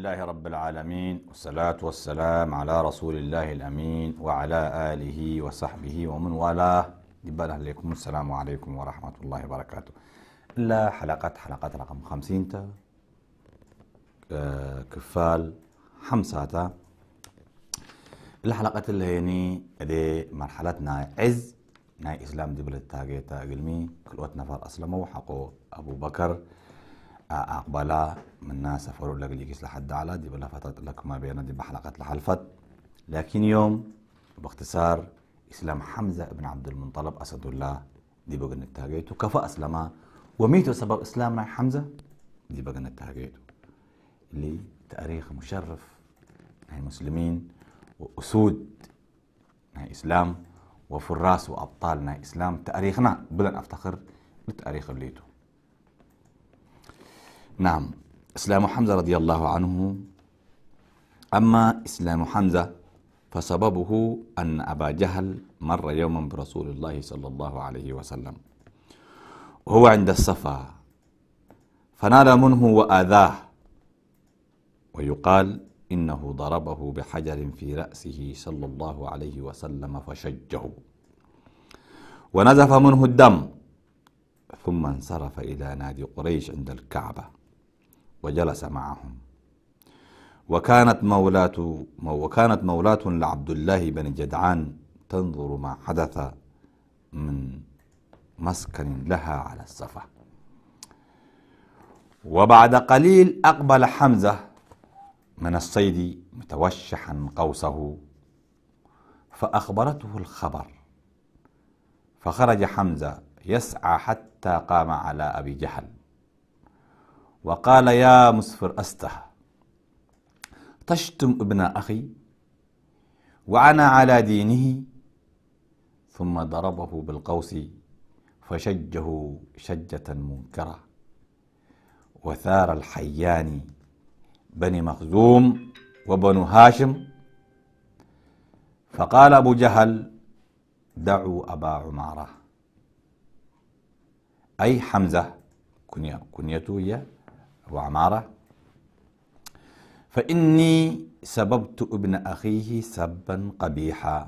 لله رب العالمين والصلاة والسلام على رسول الله الأمين وعلى آله وصحبه ومن والاه دبال عليكم السلام عليكم ورحمة الله وبركاته إلا حلقة حلقة رقم خمسين تا آه، كفال حمسة تا الحلقة اللي هيني دي مرحلتنا عز ناي إسلام دبل التاقية تا قلمي كل نفر أسلموا حقو أبو بكر من ناس لك ኣቕበላ لحد على دي بلا فترة لك ما ቤርና دي ሓላቃት ዝሓልፈት لكن يوم باختصار إسلام حمزة بن عبد المنطلب أسد الله دي بغن التاجيتو كفاء أسلما وميتو سبب إسلام حمزة دي بغن التاجيتو اللي تاريخ مشرف هاي مسلمين وأسود هاي إسلام وفراس وأبطال نحن إسلام تاريخنا بلن أفتخر بالتاريخ بليتو نعم إسلام حمزة رضي الله عنه أما إسلام حمزة فسببه أن أبا جهل مر يوما برسول الله صلى الله عليه وسلم وهو عند الصفا فنال منه وآذاه ويقال إنه ضربه بحجر في رأسه صلى الله عليه وسلم فشجه ونزف منه الدم ثم انصرف إلى نادي قريش عند الكعبة وجلس معهم وكانت مولاة وكانت مولاة لعبد الله بن جدعان تنظر ما حدث من مسكن لها على الصفا وبعد قليل أقبل حمزة من الصيد متوشحا قوسه فأخبرته الخبر فخرج حمزة يسعى حتى قام على أبي جهل وقال يا مسفر أسته تشتم ابن أخي وعنى على دينه ثم ضربه بالقوس فشجه شجة منكرة وثار الحيان بني مخزوم وبنو هاشم فقال أبو جهل دعوا أبا عمارة أي حمزة كنيته هي وعمارة فإني سببت ابن أخيه سبا قبيحا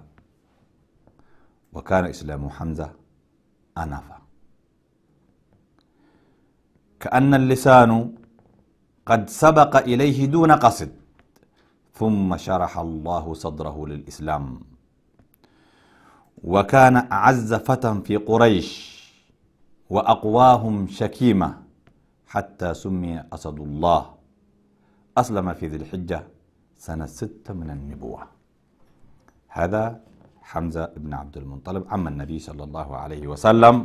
وكان إسلام حمزة أنفا كأن اللسان قد سبق إليه دون قصد ثم شرح الله صدره للإسلام وكان أعز فتى في قريش وأقواهم شكيمة حتى سمي أسد الله أسلم في ذي الحجة سنة ستة من النبوة هذا حمزة بن عبد المطلب عم النبي صلى الله عليه وسلم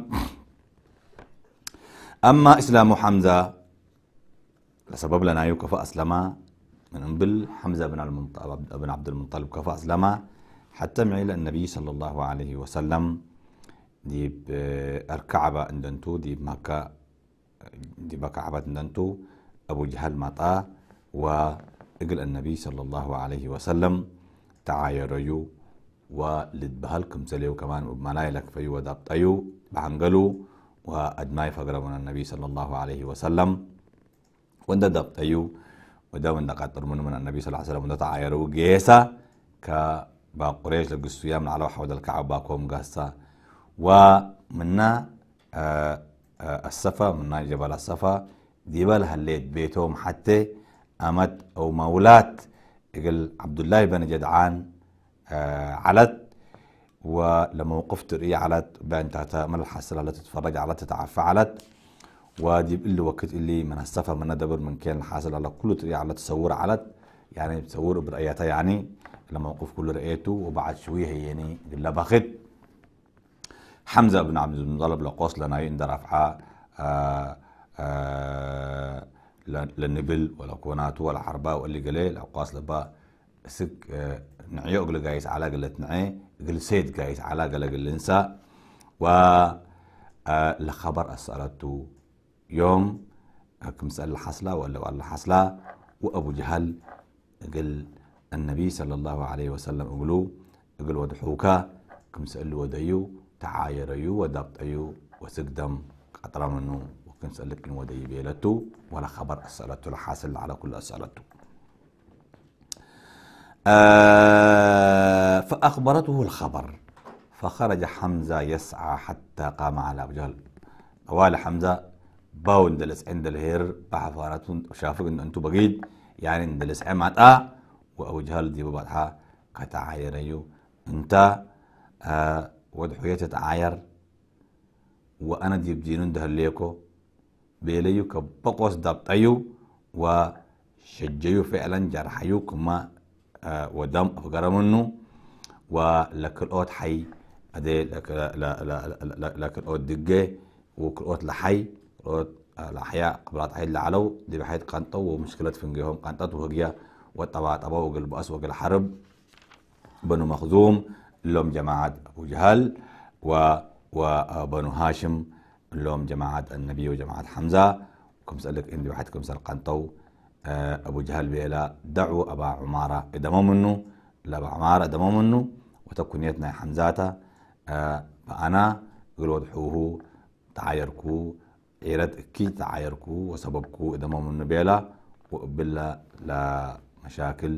أما إسلام حمزة لسبب لنا يكفى أسلم من أنبل حمزة بن, بن عبد المطلب كفى أسلم حتى معيل النبي صلى الله عليه وسلم ديب الكعبة أنتو ديب مكة دي بقى عبد ننتو أبو جهل مطا وإقل النبي صلى الله عليه وسلم تعايريو ولدبهلكم سليو كمان ملاي لك فيو دابطيو بعنقلو وأدماي فقربنا النبي صلى الله عليه وسلم وند دابطيو ودا من قطر من من النبي صلى الله عليه وسلم وند تعايرو جيسا ك قريش لقسو من على حوض الكعبة كوم قاسا ومنا آه السفا من جبل السفا جبل هليت بيتهم حتى أمت أو مولات قال عبد الله بن جدعان آه، علت ولما وقفت رئي علت بان تاتا من الحسرة التي تتفرج على تتعفى علت ودي اللي وقت اللي من السفر من دبر من كان الحاصل على كل رئي على تصور علت يعني تصور برأيتها يعني لما وقف كل رأيته وبعد شوية يعني قال بخت حمزه بن عبد المطلب لقوس لناي اندر افعا آه، آه، للنبل ولا كونات ولا حرباء ولا قليل لقوس لبا سك آه، نعيو قل قايس على قلت نعي قل سيد قايس على قل قل الإنسا و الخبر اسالته يوم كم سأل الحصلة ولا قال الحصلة وأبو جهل قل النبي صلى الله عليه وسلم قلو قل ودحوكا سأل وديو وسقدم قطرة ወስግደም وكن وكنسألك إن ودي بيلته ولا خبر أسألته لحاصل على كل أسألته آه فأخبرته الخبر فخرج حمزة يسعى حتى قام على أبو جهل حمزة باو اندلس عند الهير بحفارات وشافك إن أنتو بقيد يعني اندلس عمات آه وأبو جهل دي ببطحة كتعايريو أنت آه ودحويتة عاير وأنا ديب دينون ده دهليكو بيليو كبقوس دابتايو وشجيو فعلا جرحيو كما آه، ودم أفقر ولك الأوت حي أدي لك لا لا لا لا لك الأوت دقة وكل أوت لحي أوت آه، لحياء قبلات حي لعلو دي بحيث قنطة ومشكلة فنجيهم قنطة وهجية والطبع طبع وقل بأس وقل حرب بنو مخزوم لوم جماعة أبو جهل و وبنو آه، هاشم لوم جماعة النبي وجماعة حمزة كم سألك إندي واحد قنطو آه، أبو جهل بيلا دعوا أبا عمارة مو منه أبا عمارة مو منه يتنا حمزاته آه، فأنا قلوا وضحوه تعايركو عيرت كي تعايركو وسببكو مو منه بيلا وقبل لا مشاكل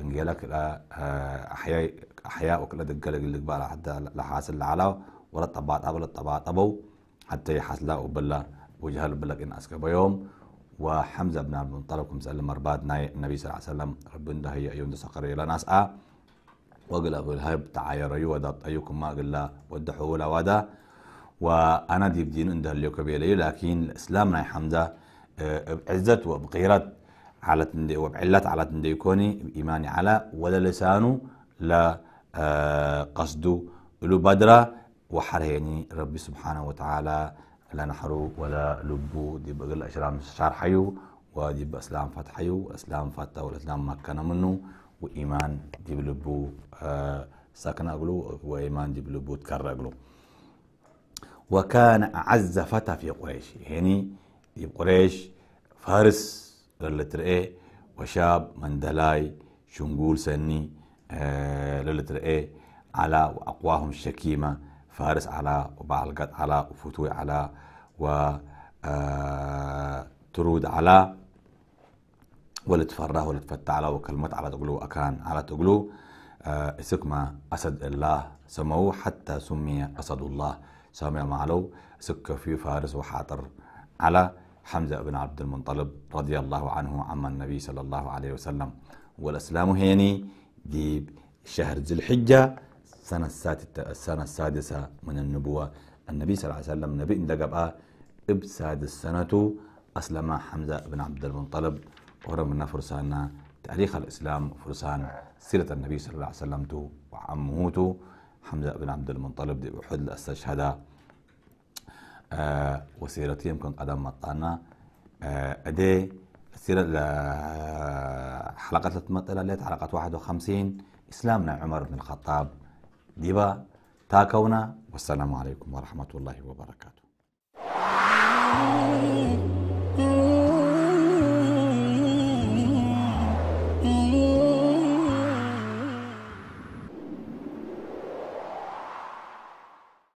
لا آه، أحياء أحياء وكل وكلا دقلق اللي قبال حتى لحاصل على ولا طبعة أبو ولا طبعة أبو حتى يحصل له بلا وجهه بلا إن أسكب يوم وحمزة بن عبد المطلب كم سأل مرباد ناي النبي صلى الله عليه وسلم ربنا ده هي أيون سقري لا ناس آ آه. وقل أبو الهب تعاير أيوة ودا أيكم ما قل لا ودحوه لا ودا وأنا دي بدين عنده ده اليوكبيلي لكن الإسلام ناي حمزة آه، عزت وبقيرت على تندي وبعلات على تندي يكوني بإيماني على ولا لسانه لا آه، قصده له بدرة وحريني ربي سبحانه وتعالى لا نحرو ولا لبو دي بقل أشرام شارحيو ودي بأسلام فتحيو أسلام فتح والإسلام كان منه وإيمان دي بلبو آه، ساكن أقلو وإيمان دي بلبو تكرر أقلو وكان أعز فتى في قريش يعني دي قريش فارس للتر اي وشاب مندلاي شنقول سني للتر آه، اي على وأقواهم الشكيمة فارس على وبعلقت على وفتوي على و آه، ترود على ولتفره ولتفتى على وكلمات على تقلو أكان على تقلو آه، اسكما أسد الله سموه حتى سمي أسد الله سامي معلو سك في فارس وحاطر على حمزة بن عبد المنطلب رضي الله عنه عم النبي صلى الله عليه وسلم والأسلام هيني دي شهر ذي الحجة سنة السنة السادسة من النبوة النبي صلى الله عليه وسلم نبي إن دقب إب سادس سنة أسلم حمزة بن عبد المنطلب ورمنا فرسانا تاريخ الإسلام فرسان سيرة النبي صلى الله عليه وسلم وعمه حمزة بن عبد المنطلب دي بحد الأستشهدها آه، وسيرتي يمكن قدم مطانا آه، أدي سيرة حلقة المطلة ليت حلقة 51 إسلامنا عمر بن الخطاب ديبا تاكونا والسلام عليكم ورحمة الله وبركاته